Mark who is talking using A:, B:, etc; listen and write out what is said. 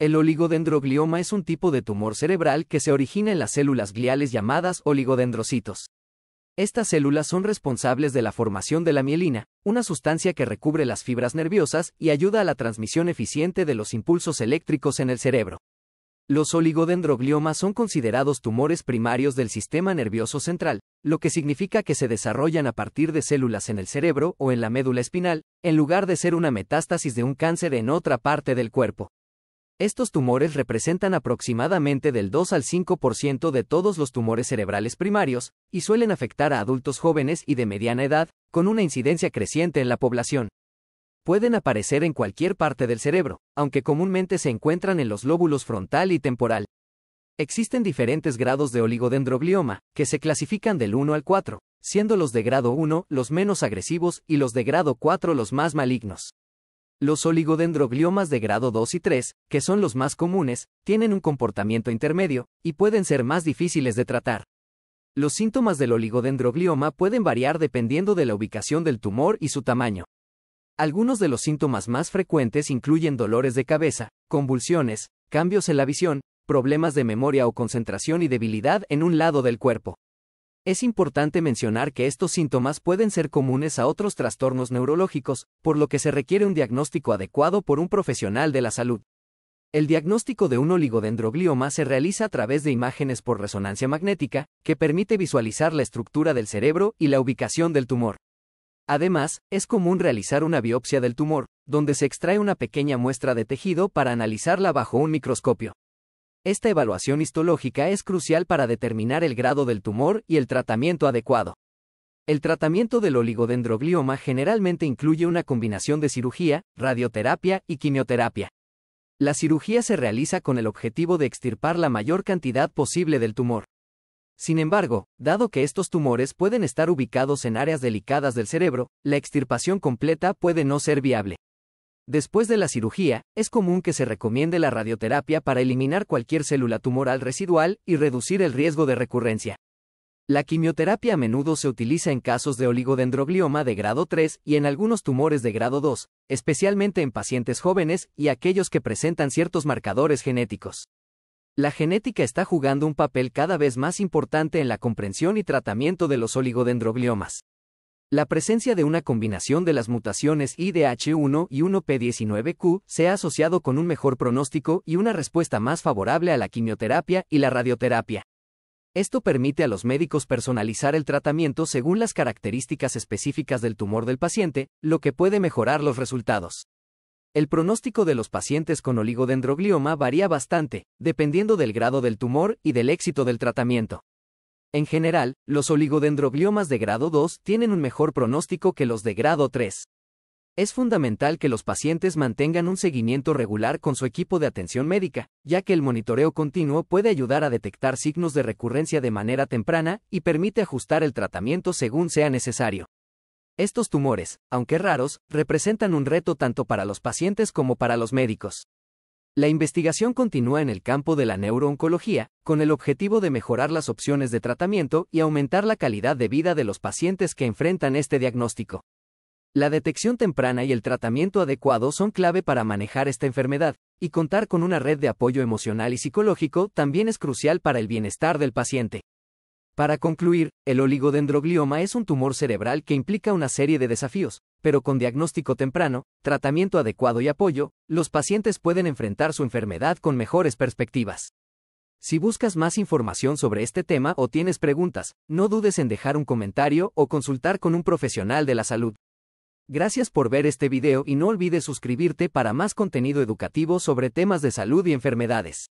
A: El oligodendroglioma es un tipo de tumor cerebral que se origina en las células gliales llamadas oligodendrocitos. Estas células son responsables de la formación de la mielina, una sustancia que recubre las fibras nerviosas y ayuda a la transmisión eficiente de los impulsos eléctricos en el cerebro. Los oligodendrogliomas son considerados tumores primarios del sistema nervioso central, lo que significa que se desarrollan a partir de células en el cerebro o en la médula espinal, en lugar de ser una metástasis de un cáncer en otra parte del cuerpo. Estos tumores representan aproximadamente del 2 al 5% de todos los tumores cerebrales primarios, y suelen afectar a adultos jóvenes y de mediana edad, con una incidencia creciente en la población. Pueden aparecer en cualquier parte del cerebro, aunque comúnmente se encuentran en los lóbulos frontal y temporal. Existen diferentes grados de oligodendroglioma, que se clasifican del 1 al 4, siendo los de grado 1 los menos agresivos y los de grado 4 los más malignos. Los oligodendrogliomas de grado 2 y 3, que son los más comunes, tienen un comportamiento intermedio y pueden ser más difíciles de tratar. Los síntomas del oligodendroglioma pueden variar dependiendo de la ubicación del tumor y su tamaño. Algunos de los síntomas más frecuentes incluyen dolores de cabeza, convulsiones, cambios en la visión, problemas de memoria o concentración y debilidad en un lado del cuerpo. Es importante mencionar que estos síntomas pueden ser comunes a otros trastornos neurológicos, por lo que se requiere un diagnóstico adecuado por un profesional de la salud. El diagnóstico de un oligodendroglioma se realiza a través de imágenes por resonancia magnética, que permite visualizar la estructura del cerebro y la ubicación del tumor. Además, es común realizar una biopsia del tumor, donde se extrae una pequeña muestra de tejido para analizarla bajo un microscopio. Esta evaluación histológica es crucial para determinar el grado del tumor y el tratamiento adecuado. El tratamiento del oligodendroglioma generalmente incluye una combinación de cirugía, radioterapia y quimioterapia. La cirugía se realiza con el objetivo de extirpar la mayor cantidad posible del tumor. Sin embargo, dado que estos tumores pueden estar ubicados en áreas delicadas del cerebro, la extirpación completa puede no ser viable. Después de la cirugía, es común que se recomiende la radioterapia para eliminar cualquier célula tumoral residual y reducir el riesgo de recurrencia. La quimioterapia a menudo se utiliza en casos de oligodendroglioma de grado 3 y en algunos tumores de grado 2, especialmente en pacientes jóvenes y aquellos que presentan ciertos marcadores genéticos. La genética está jugando un papel cada vez más importante en la comprensión y tratamiento de los oligodendrogliomas. La presencia de una combinación de las mutaciones IDH1 y 1P19Q se ha asociado con un mejor pronóstico y una respuesta más favorable a la quimioterapia y la radioterapia. Esto permite a los médicos personalizar el tratamiento según las características específicas del tumor del paciente, lo que puede mejorar los resultados. El pronóstico de los pacientes con oligodendroglioma varía bastante, dependiendo del grado del tumor y del éxito del tratamiento. En general, los oligodendrobiomas de grado 2 tienen un mejor pronóstico que los de grado 3. Es fundamental que los pacientes mantengan un seguimiento regular con su equipo de atención médica, ya que el monitoreo continuo puede ayudar a detectar signos de recurrencia de manera temprana y permite ajustar el tratamiento según sea necesario. Estos tumores, aunque raros, representan un reto tanto para los pacientes como para los médicos. La investigación continúa en el campo de la neurooncología, con el objetivo de mejorar las opciones de tratamiento y aumentar la calidad de vida de los pacientes que enfrentan este diagnóstico. La detección temprana y el tratamiento adecuado son clave para manejar esta enfermedad, y contar con una red de apoyo emocional y psicológico también es crucial para el bienestar del paciente. Para concluir, el oligodendroglioma es un tumor cerebral que implica una serie de desafíos, pero con diagnóstico temprano, tratamiento adecuado y apoyo, los pacientes pueden enfrentar su enfermedad con mejores perspectivas. Si buscas más información sobre este tema o tienes preguntas, no dudes en dejar un comentario o consultar con un profesional de la salud. Gracias por ver este video y no olvides suscribirte para más contenido educativo sobre temas de salud y enfermedades.